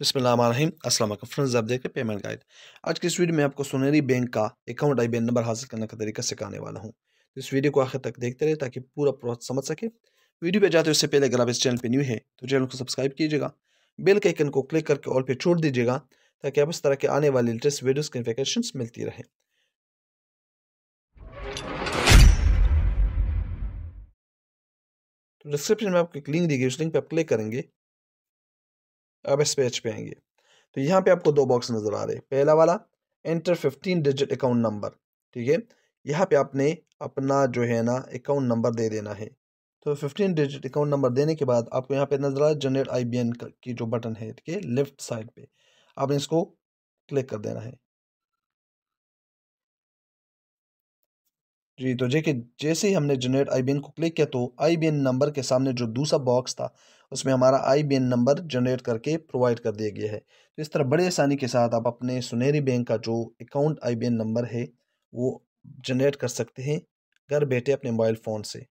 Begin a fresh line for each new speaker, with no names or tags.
बसमीम असल फ्रेंड्स आप देख रहे हैं पेमेंट गाइड आज की इस वीडियो में आपको सोनेरी बैंक का अकाउंट आई नंबर हासिल करने का तरीका सिखाने वाला हूँ तो इस वीडियो को आखिर तक देखते रहे ताकि पूरा प्रोसेस समझ सके वीडियो पे जाते उससे पहले अगर आप इस चैनल पर न्यू है तो चैनल को सब्सक्राइब कीजिएगा बेल के आइकन को क्लिक करके ऑल पे छोड़ दीजिएगा ताकि आप इस तरह के आने वाले लेटेस्ट वीडियोज़ की इन्फॉर्मेशन मिलती रहे तो डिस्क्रिप्शन में आपको एक लिंक दी गई उस लिंक पर आप क्लिक करेंगे अब इस पेज पे आएंगे तो यहाँ पे आपको दो बॉक्स नज़र आ रहे हैं पहला वाला enter fifteen digit account number ठीक है यहाँ पे आपने अपना जो है ना अकाउंट नंबर दे देना है तो फिफ्टीन डिजिट अकाउंट नंबर देने के बाद आपको यहाँ पे नज़र आ रहा जनरेट आई की जो बटन है ठीक है लेफ्ट साइड पर आपने इसको क्लिक कर देना है जी तो देखिए जैसे ही हमने जनरेट आई को क्लिक किया तो आई नंबर के सामने जो दूसरा बॉक्स था उसमें हमारा एन नंबर जनरेट करके प्रोवाइड कर दिया गया है तो इस तरह बड़ी आसानी के साथ आप अपने सुनहरी बैंक का जो अकाउंट एन नंबर है वो जनरेट कर सकते हैं घर बैठे अपने मोबाइल फ़ोन से